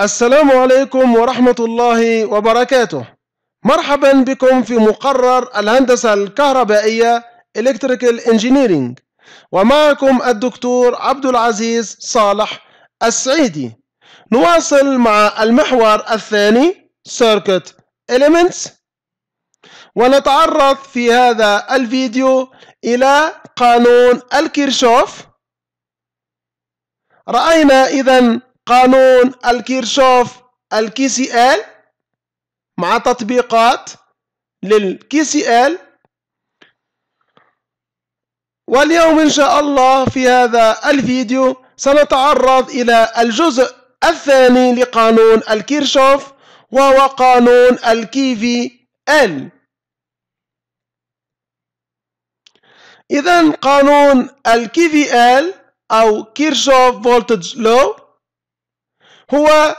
السلام عليكم ورحمة الله وبركاته مرحبا بكم في مقرر الهندسة الكهربائية Electrical Engineering ومعكم الدكتور عبد العزيز صالح السعيدي نواصل مع المحور الثاني Circuit Elements ونتعرف في هذا الفيديو إلى قانون الكيرشوف رأينا إذا قانون الكيرشوف الكي سي ال مع تطبيقات للكي سي ال واليوم إن شاء الله في هذا الفيديو سنتعرض إلى الجزء الثاني لقانون الكيرشوف وهو قانون في ال إذا قانون في ال أو كيرشوف فولتج لو هو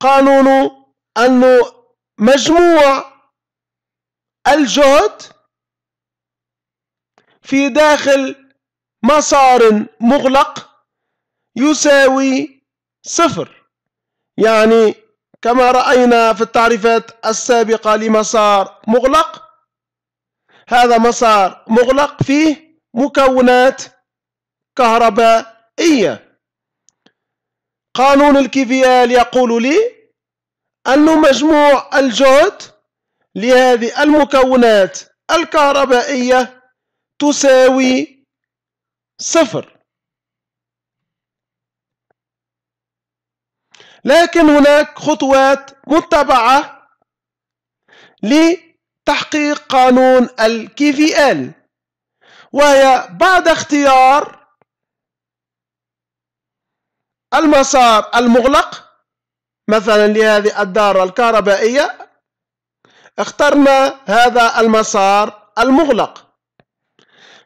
قانون أن مجموع الجهد في داخل مسار مغلق يساوي صفر يعني كما رأينا في التعريفات السابقة لمسار مغلق هذا مسار مغلق فيه مكونات كهربائية قانون الكيفيال يقول لي أن مجموع الجهد لهذه المكونات الكهربائية تساوي صفر لكن هناك خطوات متبعة لتحقيق قانون الكيفيال وهي بعد اختيار المسار المغلق مثلا لهذه الدار الكهربائية اخترنا هذا المسار المغلق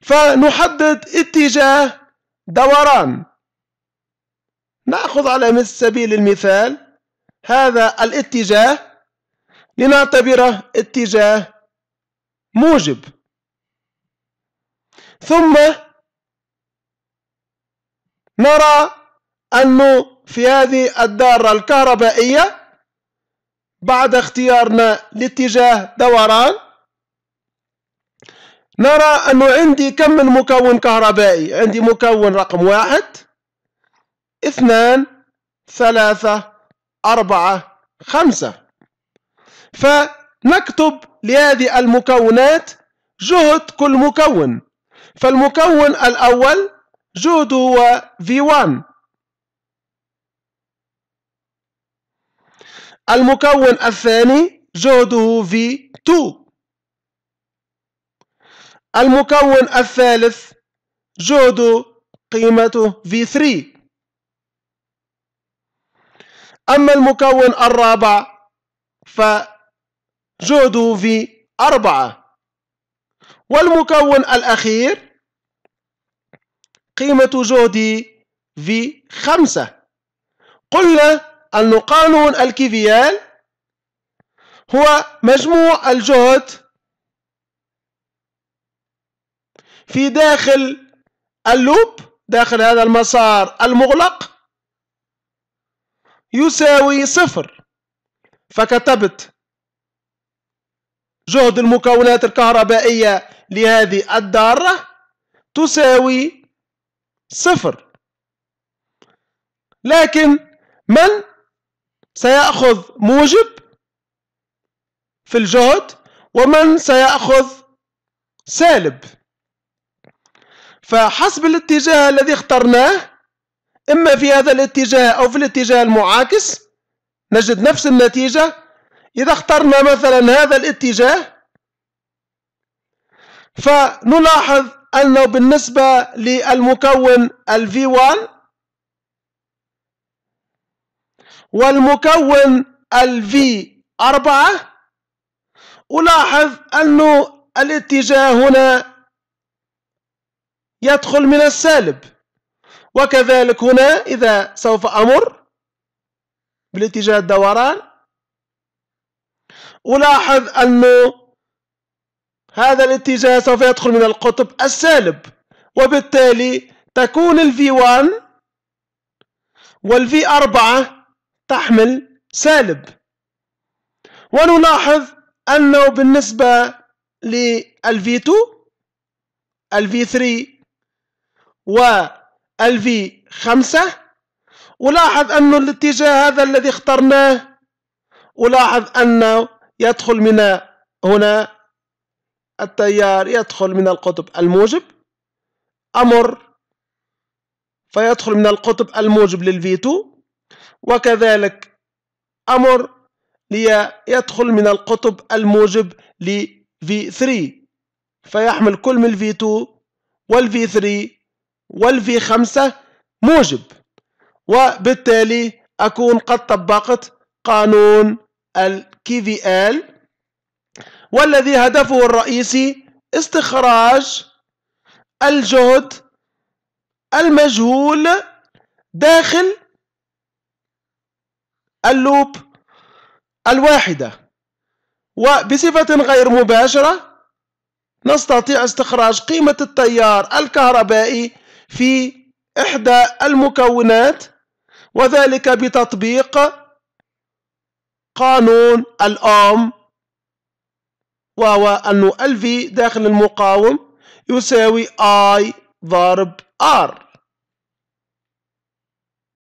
فنحدد اتجاه دوران نأخذ على سبيل المثال هذا الاتجاه لنعتبره اتجاه موجب ثم نرى أنه في هذه الدارة الكهربائية بعد اختيارنا لاتجاه دوران نرى أنه عندي كم من مكون كهربائي عندي مكون رقم واحد اثنان ثلاثة أربعة خمسة فنكتب لهذه المكونات جهد كل مكون فالمكون الأول جهده هو V1 المكون الثاني جهده V2 المكون الثالث جهده قيمته V3 أما المكون الرابع فجهده V4 والمكون الأخير قيمة جهدي V5 قلنا أن قانون الكيفيال هو مجموع الجهد في داخل اللوب داخل هذا المسار المغلق يساوي صفر فكتبت جهد المكونات الكهربائية لهذه الدارة تساوي صفر لكن من سيأخذ موجب في الجهد ومن سيأخذ سالب فحسب الاتجاه الذي اخترناه إما في هذا الاتجاه أو في الاتجاه المعاكس نجد نفس النتيجة إذا اخترنا مثلا هذا الاتجاه فنلاحظ أنه بالنسبة للمكون الـ V1 والمكون ال V 4 ألاحظ أنه الاتجاه هنا يدخل من السالب وكذلك هنا إذا سوف أمر بالاتجاه الدوران ألاحظ أنه هذا الاتجاه سوف يدخل من القطب السالب وبالتالي تكون ال V1 وال V4 تحمل سالب ونلاحظ أنه بالنسبة للV2 الV3 والV5 ولاحظ أن الاتجاه هذا الذي اخترناه ولاحظ أنه يدخل من هنا التيار يدخل من القطب الموجب أمر فيدخل من القطب الموجب للفي 2 وكذلك أمر ليدخل من القطب الموجب ل V3 فيحمل كل من V2 وال V3 وال V5 موجب وبالتالي أكون قد طبقت قانون KVL والذي هدفه الرئيسي استخراج الجهد المجهول داخل اللوب الواحدة وبصفة غير مباشرة نستطيع استخراج قيمة التيار الكهربائي في إحدى المكونات وذلك بتطبيق قانون الأوم وهو أن الفي داخل المقاوم يساوي I ضرب R